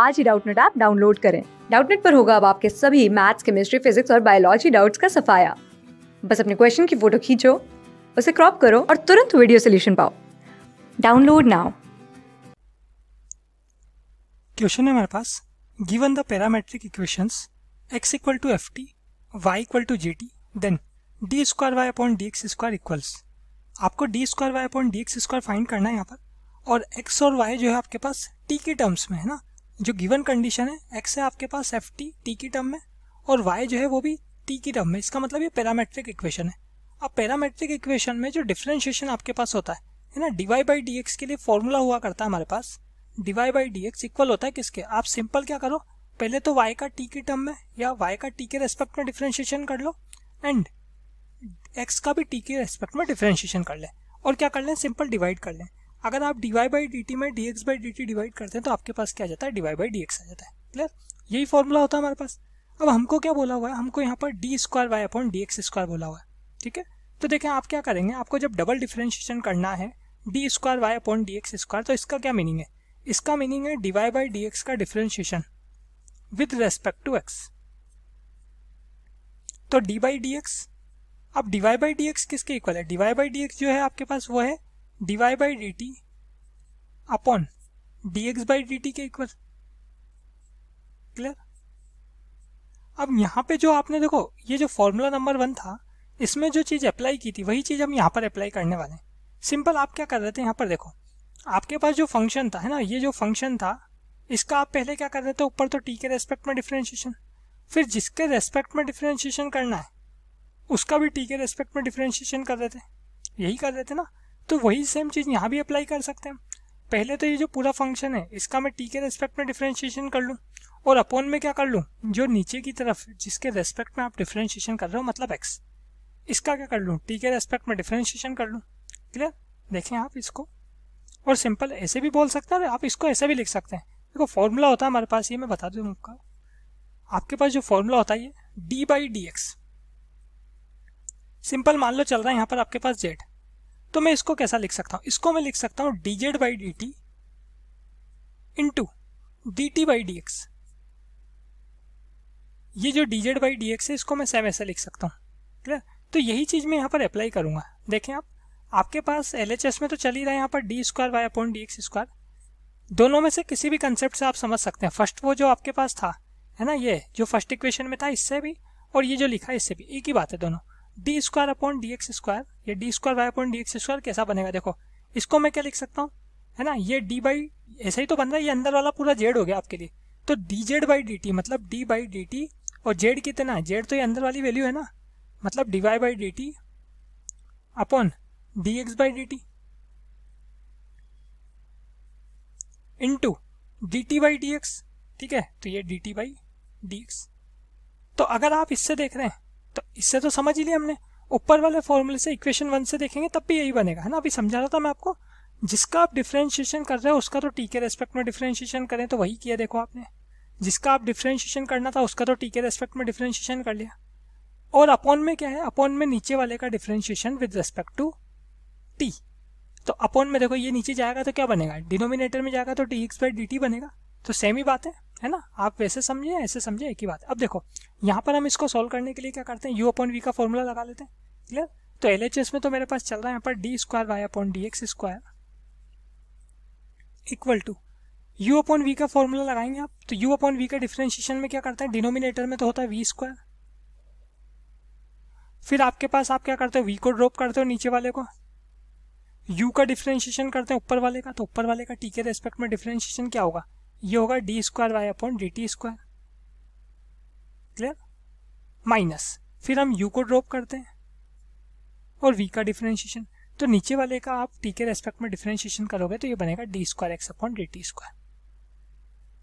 आज ही Doubtnut app download करें डाउटनेट पर होगा अब आपके सभी मैथ्स केमिस्ट्री फिजिक्स और बायोलॉजी डाउट्स का सफाया बस अपने क्वेश्चन की फोटो खींचो उसे क्रॉप करो और तुरंत वीडियो सोल्यूशन पाओ डाउनलोड नाउ क्वेश्चन है मेरे पास given the parametric equations X equal to F T Y equal to G T then D square Y upon D X square equals आपको D square Y upon D X square find करना है यहाँ पर और x और Y जो है आपके पास टी के टर्म्स में है ना जो गिवन कंडीशन है एक्स है आपके पास एफ टी टी की टर्म में और वाई जो है वो भी टी की टर्म में इसका मतलब ये पैरामेट्रिक इक्वेशन है अब पैरामेट्रिक इक्वेशन में जो डिफ्रेंशिएशन आपके पास होता है है ना D Y by D X के लिए फॉर्मूला हुआ करता है हमारे पास D Y by D X equal होता है किसके आप सिंपल क्या करो पहले तो वाई का टी की टर्म में या वाई का टी के रेस्पेक्ट में डिफ्रेंशिएशन कर लो एंड एक्स का भी टी के रेस्पेक्ट में डिफ्रेंशिएशन कर लें और क्या कर लें सिंपल डिवाइड कर लें अगर आप D Y Y by D T में D x by D T divide करते हैं तो आपके पास क्या जाता है D Y Y by D X आ जाता है क्लियर यही फॉर्मूला होता है हमारे पास अब हमको क्या बोला हुआ है हमको यहाँ पर D square Y upon D X square बोला हुआ है ठीक है तो देखें आप क्या करेंगे आपको जब डबल डिफ्रेंशिएशन करना है D square Y upon D X square तो इसका क्या मीनिंग है इसका मीनिंग है D Y by D X का differentiation with respect to X तो डी बाई डी एक्स अब D Y by D X किसके इक्वल है D Y by D X जो है आपके पास वो है D Y by D T upon D x by D T के इक्वल क्लियर अब यहाँ पे जो आपने देखो ये जो फॉर्मूला नंबर वन था इसमें जो चीज़ अप्लाई की थी वही चीज़ हम यहाँ पर अप्लाई करने वाले हैं सिंपल आप क्या कर रहे थे यहाँ पर देखो आपके पास जो फंक्शन था है ना ये जो फंक्शन था इसका आप पहले क्या कर रहे थे ऊपर तो टी के रेस्पेक्ट में डिफ्रेंशिएशन फिर जिसके रेस्पेक्ट में डिफ्रेंशिएशन करना है उसका भी टी के रेस्पेक्ट में डिफ्रेंशिएशन कर रहे थे यही कर रहे थे ना तो वही सेम चीज़ यहाँ भी अप्लाई कर सकते हैं पहले तो ये जो पूरा फंक्शन है इसका मैं टी के रेस्पेक्ट में डिफ्रेंशिएशन कर लूँ और अपोन में क्या कर लूँ जो नीचे की तरफ जिसके रेस्पेक्ट में आप डिफ्रेंशिएशन कर रहे हो मतलब एक्स इसका क्या कर लूँ टी के रेस्पेक्ट में डिफ्रेंशिएशन कर लूँ क्लियर देखें आप इसको और सिंपल ऐसे भी बोल सकते हैं और आप इसको ऐसे भी लिख सकते हैं देखो फॉर्मूला होता है हमारे पास ये मैं बता दूँ आपका आपके पास जो फॉर्मूला होता है ये D by D X simple मान लो चल रहा है यहाँ पर आपके पास जेड तो मैं इसको कैसा लिख सकता हूँ इसको मैं लिख सकता हूँ D Z Z by D T into D T by D X ये जो D Z by D X है इसको मैं सेम ऐसा लिख सकता हूँ क्लियर तो यही चीज़ मैं यहाँ पर अप्लाई करूँगा देखें आप आपके पास एल में तो चल ही रहा है यहाँ पर D square by upon D X square दोनों में से किसी भी कंसेप्ट से आप समझ सकते हैं फर्स्ट वो जो आपके पास था है ना ये जो फर्स्ट इक्वेशन में था इससे भी और ये जो लिखा है इससे भी एक ही बात है दोनों D square upon D X square या D square Y upon D X square कैसा बनेगा देखो इसको मैं क्या लिख सकता हूँ है ना ये डी बाई ऐसा ही तो बन रहा है ये अंदर वाला पूरा जेड हो गया आपके लिए तो D Z by D T मतलब डी बाई डी टी और जेड कितना है जेड तो ये अंदर वाली वैल्यू है ना मतलब D Y by D T upon D x by D T into D T by D X ठीक है तो ये D T by D X तो अगर आप इससे देख रहे हैं तो इससे तो समझ ही लिया हमने ऊपर वाले फॉर्मूले से इक्वेशन वन से देखेंगे तब भी यही बनेगा है ना अभी समझा रहा था मैं आपको जिसका आप डिफ्रेंशिएशन कर रहे हो उसका तो टी के रेस्पेक्ट में डिफ्रेंशिएशन करें तो वही किया देखो आपने जिसका आप डिफ्रेंशिएशन करना था उसका तो टी के रेस्पेक्ट में डिफ्रेंशिएशन कर लिया और अपॉन में क्या है अपॉन में नीचे वाले का differentiation with respect to T तो अपॉन में देखो ये नीचे जाएगा तो क्या बनेगा डिनोमिनेटर में जाएगा तो D x by D T बनेगा तो सेम ही बात है है ना आप वैसे समझे ऐसे समझे एक ही बात अब देखो यहाँ पर हम इसको सोल्व करने के लिए क्या करते हैं यू अपॉन वी का फॉर्मूला लगा लेते हैं क्लियर तो एल में तो मेरे पास चल रहा है यहाँ पर D square Y upon D X square equal to U upon V का फॉर्मूला लगाएंगे आप तो यू अपॉन वी का डिफ्रेंशिएशन में क्या करते हैं डिनोमिनेटर में तो होता है वी स्क्वायर फिर आपके पास आप क्या करते हो वी को ड्रॉप करते हो नीचे वाले को यू का डिफ्रेंशिएशन करते हैं ऊपर वाले का तो ऊपर वाले का टी के रेस्पेक्ट में डिफ्रेंशिएशन क्या होगा ये होगा D square Y upon D T square clear minus फिर हम यू को ड्रॉप करते हैं और वी का डिफ्रेंशिएशन तो नीचे वाले का आप टी के रेस्पेक्ट में डिफ्रेंशिएशन करोगे तो ये बनेगा D square x upon D T square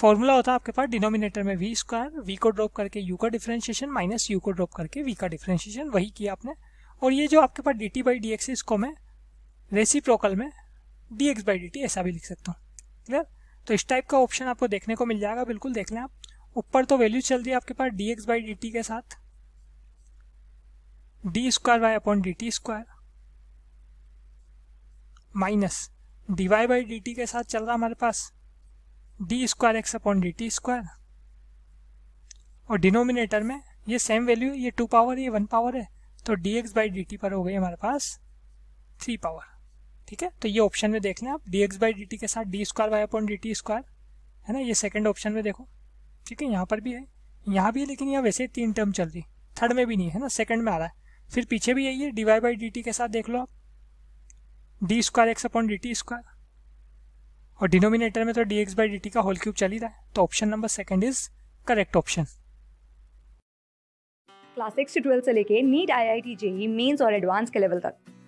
formula होता है आपके पास डिनोमिनेटर में वी स्क्वायर वी को ड्रॉप करके यू का डिफ्रेंशिएशन माइनस यू को ड्रॉप करके वी का डिफ्रेंशिएशन वही किया आपने और ये जो आपके पास D T by D X इसको मैं रेसी में D x by D T ऐसा भी लिख सकता हूँ क्लियर तो इस टाइप का ऑप्शन आपको देखने को मिल जाएगा बिल्कुल देख लें आप ऊपर तो वैल्यू चल रही है आपके पास D x by D T के साथ D square by upon D T square minus D Y by D T के साथ चल रहा हमारे पास D square x upon D T square और डिनोमिनेटर में ये सेम वैल्यू ये टू पावर ये वन पावर है तो D x by D T पर हो गई हमारे पास थ्री पावर ठीक है तो ये ऑप्शन में देख लें आप d x by D T के साथ D square Y upon D T square है ना ये सेकंड ऑप्शन में देखो ठीक है यहाँ पर भी है यहाँ भी है लेकिन यहाँ वैसे तीन टर्म चल रही थर्ड में भी नहीं है ना सेकंड में आ रहा है फिर पीछे भी यही है D Y by D T के साथ देख लो आप d square x upon D T square और डिनोमिनेटर में तो D x by D t का होल क्यूब चल ही रहा है तो option number second is correct option class six से से लेके NEET I I T JEE mains और एडवांस के लेवल तक